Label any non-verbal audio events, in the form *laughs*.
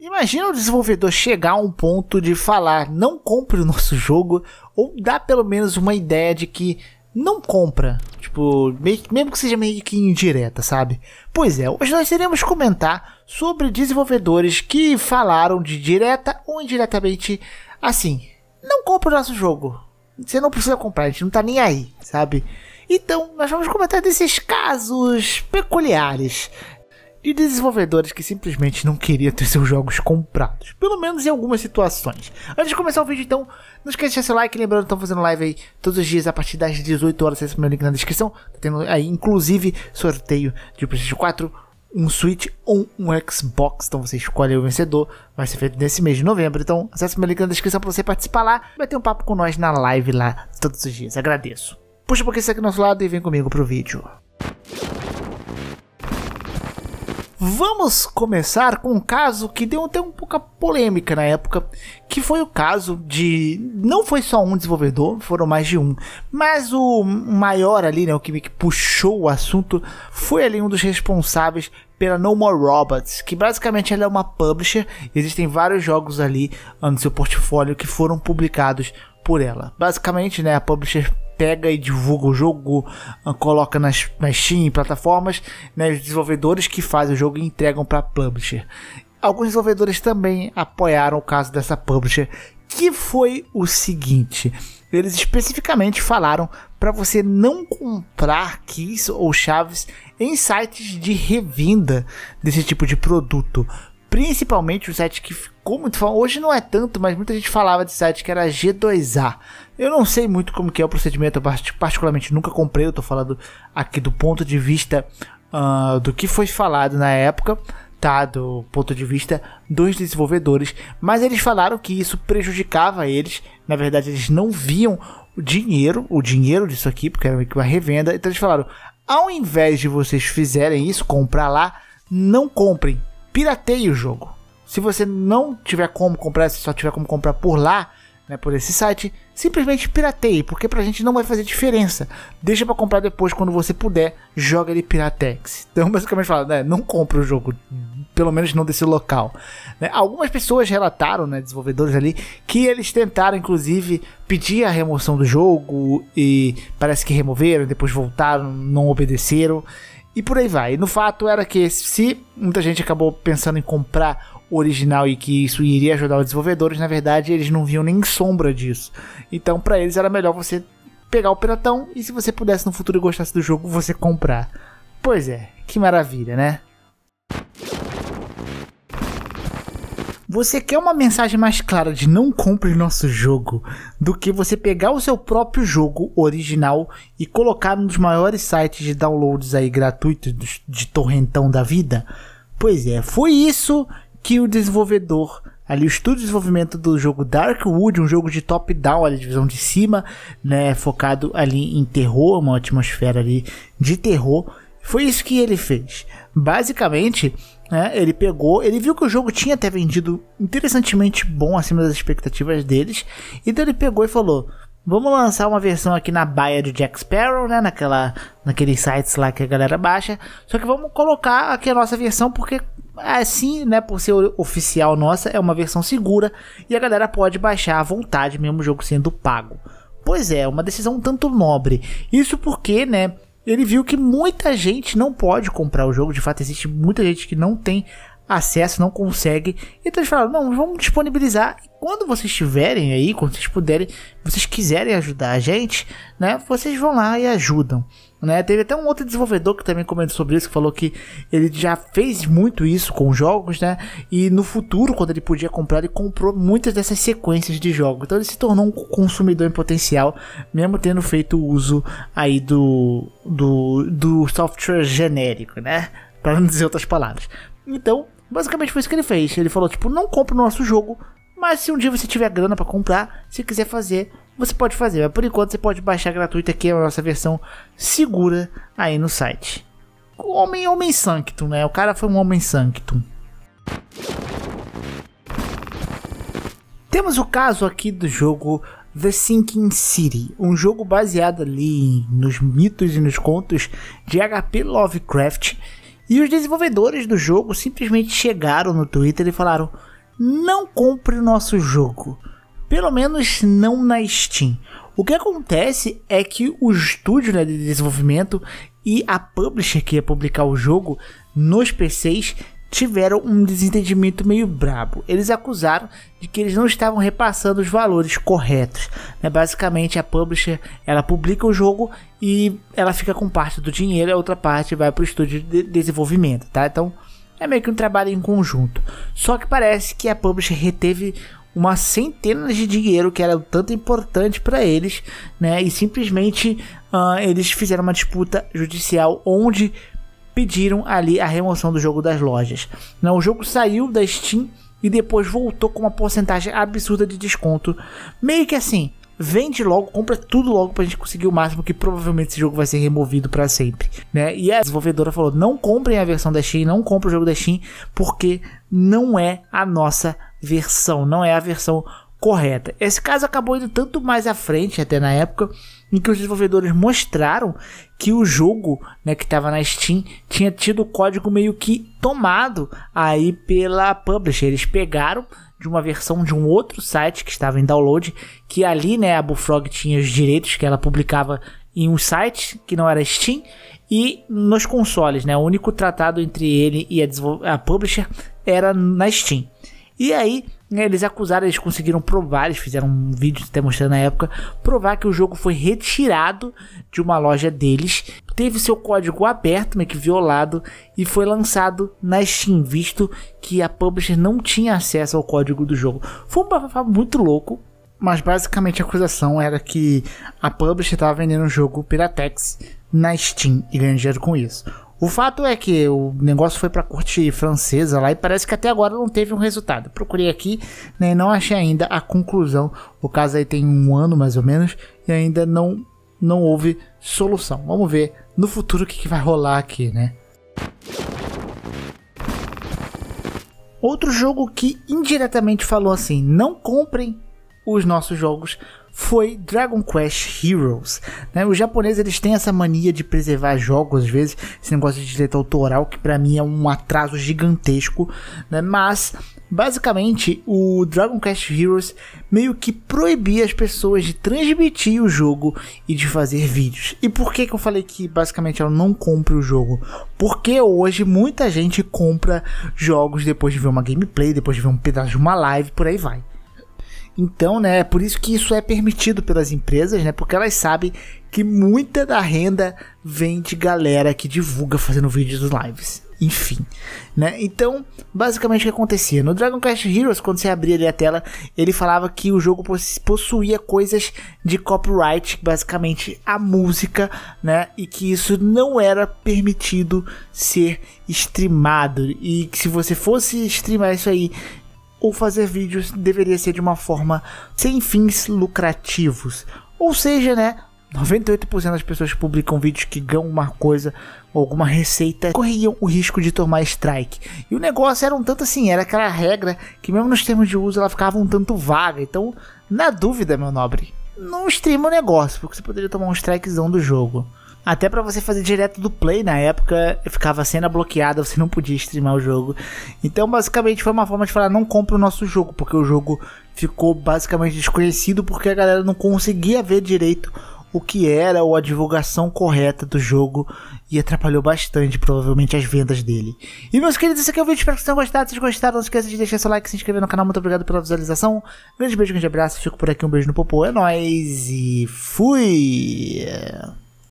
Imagina o desenvolvedor chegar a um ponto de falar não compre o nosso jogo ou dar pelo menos uma ideia de que não compra, tipo, mesmo que seja meio que indireta, sabe? Pois é, hoje nós iremos comentar sobre desenvolvedores que falaram de direta ou indiretamente assim, não compra o nosso jogo. Você não precisa comprar, a gente não tá nem aí, sabe? Então, nós vamos comentar desses casos peculiares de desenvolvedores que simplesmente não queriam ter seus jogos comprados, pelo menos em algumas situações. Antes de começar o vídeo, então, não esqueça de deixar seu like, lembrando que estamos fazendo live aí todos os dias a partir das 18 horas, esse é o meu link na descrição, tá tendo aí inclusive sorteio de PlayStation 4, um Switch ou um Xbox, então você escolhe o vencedor, vai ser feito nesse mês de novembro, então acesse o meu link na descrição para você participar lá, vai ter um papo com nós na live lá todos os dias, agradeço. Puxa um pouquinho aqui do nosso lado e vem comigo pro vídeo. Vamos começar com um caso que deu até um pouco polêmica na época, que foi o caso de não foi só um desenvolvedor, foram mais de um, mas o maior ali, né, o que, que puxou o assunto, foi ali um dos responsáveis pela No More Robots, que basicamente ela é uma publisher, existem vários jogos ali ah, no seu portfólio que foram publicados por ela. Basicamente, né, a publisher pega e divulga o jogo, ah, coloca nas, nas Steam, plataformas, né, os desenvolvedores que fazem o jogo e entregam para publisher. Alguns desenvolvedores também apoiaram o caso dessa publisher, que foi o seguinte: eles especificamente falaram para você não comprar keys ou chaves em sites de revenda desse tipo de produto, Principalmente o site que ficou muito famoso. Hoje não é tanto, mas muita gente falava de site que era G2A. Eu não sei muito como que é o procedimento, eu particularmente nunca comprei, eu tô falando aqui do ponto de vista uh, do que foi falado na época, tá? Do ponto de vista dos desenvolvedores. Mas eles falaram que isso prejudicava eles. Na verdade, eles não viam o dinheiro, o dinheiro disso aqui, porque era uma revenda. Então eles falaram: ao invés de vocês fizerem isso, comprar lá, não comprem pirateie o jogo. Se você não tiver como comprar, se só tiver como comprar por lá, né, por esse site, simplesmente pirateie, porque pra gente não vai fazer diferença. Deixa para comprar depois quando você puder, joga ele Piratex. Então, *laughs* basicamente fala, né, não compra o jogo, pelo menos não desse local. Né, algumas pessoas relataram, né, desenvolvedores ali, que eles tentaram inclusive pedir a remoção do jogo e parece que removeram, depois voltaram, não obedeceram. E por aí vai. No fato era que se muita gente acabou pensando em comprar original e que isso iria ajudar os desenvolvedores, na verdade eles não viam nem sombra disso. Então para eles era melhor você pegar o piratão e se você pudesse no futuro e gostasse do jogo, você comprar. Pois é, que maravilha, né? Você quer uma mensagem mais clara de não compre nosso jogo do que você pegar o seu próprio jogo original e colocar nos maiores sites de downloads aí gratuitos de torrentão da vida? Pois é, foi isso que o desenvolvedor ali o estúdio de desenvolvimento do jogo Darkwood, um jogo de top-down, ali de visão de cima, né, focado ali em terror, uma atmosfera ali de terror. Foi isso que ele fez. Basicamente, né? Ele pegou, ele viu que o jogo tinha até vendido interessantemente bom acima das expectativas deles. Então ele pegou e falou: Vamos lançar uma versão aqui na baia do Jack Sparrow, né? Naquela, naqueles sites lá que a galera baixa. Só que vamos colocar aqui a nossa versão, porque é assim, né? Por ser oficial nossa, é uma versão segura e a galera pode baixar à vontade, mesmo o jogo sendo pago. Pois é, uma decisão um tanto nobre. Isso porque, né? ele viu que muita gente não pode comprar o jogo. De fato, existe muita gente que não tem acesso, não consegue. Então eles falaram, não, vamos disponibilizar. E quando vocês tiverem aí, quando vocês puderem, vocês quiserem ajudar a gente, né? Vocês vão lá e ajudam. Né? Teve até um outro desenvolvedor que também comentou sobre isso, que falou que ele já fez muito isso com jogos, né? E no futuro, quando ele podia comprar, ele comprou muitas dessas sequências de jogos. Então ele se tornou um consumidor em potencial, mesmo tendo feito uso aí do, do, do software genérico, né? Para não dizer outras palavras. Então, Basicamente foi isso que ele fez. Ele falou, tipo, não compra o nosso jogo, mas se um dia você tiver grana para comprar, se quiser fazer, você pode fazer. Mas por enquanto você pode baixar gratuito aqui a nossa versão segura aí no site. O homem é homem sanctum, né? O cara foi um homem sanctum. Temos o caso aqui do jogo The Sinking City, um jogo baseado ali nos mitos e nos contos de HP Lovecraft e os desenvolvedores do jogo simplesmente chegaram no Twitter e falaram: não compre o nosso jogo, pelo menos não na Steam. O que acontece é que o estúdio né, de desenvolvimento e a publisher que ia publicar o jogo nos PCs tiveram um desentendimento meio brabo. Eles acusaram de que eles não estavam repassando os valores corretos. Né? Basicamente, a publisher ela publica o jogo e ela fica com parte do dinheiro, a outra parte vai para o estúdio de desenvolvimento, tá? Então é meio que um trabalho em conjunto. Só que parece que a publisher reteve uma centena de dinheiro que era tanto importante para eles, né? E simplesmente uh, eles fizeram uma disputa judicial onde pediram ali a remoção do jogo das lojas. Não, o jogo saiu da Steam e depois voltou com uma porcentagem absurda de desconto. Meio que assim, vende logo, compra tudo logo pra gente conseguir o máximo, que provavelmente esse jogo vai ser removido para sempre, né? E a desenvolvedora falou: "Não comprem a versão da Steam, não comprem o jogo da Steam, porque não é a nossa versão, não é a versão correta". Esse caso acabou indo tanto mais à frente até na época em que os desenvolvedores mostraram que o jogo, né, que estava na Steam, tinha tido o código meio que tomado aí pela publisher. Eles pegaram de uma versão de um outro site que estava em download, que ali, né, a Bullfrog tinha os direitos que ela publicava em um site que não era Steam e nos consoles, né? O único tratado entre ele e a, a publisher era na Steam. E aí né, eles acusaram, eles conseguiram provar, eles fizeram um vídeo até mostrando na época, provar que o jogo foi retirado de uma loja deles, teve seu código aberto, meio que violado, e foi lançado na Steam, visto que a publisher não tinha acesso ao código do jogo. Foi um bafafá muito louco, mas basicamente a acusação era que a publisher estava vendendo o jogo Piratex na Steam e ganhando dinheiro com isso. O fato é que o negócio foi para a corte francesa lá e parece que até agora não teve um resultado. Procurei aqui, né, não achei ainda a conclusão. O caso aí tem um ano mais ou menos e ainda não não houve solução. Vamos ver no futuro o que, que vai rolar aqui, né? Outro jogo que indiretamente falou assim: não comprem os nossos jogos foi Dragon Quest Heroes. Né? Os japoneses eles têm essa mania de preservar jogos, às vezes, esse negócio de direito autoral, que para mim é um atraso gigantesco, né? mas basicamente o Dragon Quest Heroes meio que proibia as pessoas de transmitir o jogo e de fazer vídeos. E por que, que eu falei que basicamente ela não compra o jogo? Porque hoje muita gente compra jogos depois de ver uma gameplay, depois de ver um pedaço de uma live, por aí vai. Então, né, é por isso que isso é permitido pelas empresas, né? Porque elas sabem que muita da renda vem de galera que divulga fazendo vídeos lives. Enfim, né? Então, basicamente o que acontecia? No Dragon Quest Heroes, quando você abria ali a tela, ele falava que o jogo possuía coisas de copyright, basicamente a música, né? E que isso não era permitido ser streamado. E que se você fosse streamar isso aí ou fazer vídeos deveria ser de uma forma sem fins lucrativos. Ou seja, né, 98% das pessoas que publicam vídeos que ganham uma coisa, alguma receita, corriam o risco de tomar strike. E o negócio era um tanto assim, era aquela regra que mesmo nos termos de uso ela ficava um tanto vaga. Então, na dúvida, meu nobre, não streama o negócio, porque você poderia tomar um strikezão do jogo. Até para você fazer direto do play na época, ficava cena bloqueada, *laughs* você não podia streamar o jogo. Então, basicamente, foi uma forma de falar: não compra o nosso jogo, porque o jogo ficou basicamente desconhecido porque a galera não conseguia ver direito o que era ou a divulgação correta do jogo e atrapalhou bastante, provavelmente, as vendas dele. E, meus queridos, esse aqui é o vídeo. Espero que vocês tenham gostado. Se vocês gostaram, não esqueça de deixar seu like, se inscrever no canal. Muito obrigado pela visualização. Grande beijo, grande abraço. Fico por aqui. Um beijo no popô. É nóis e fui!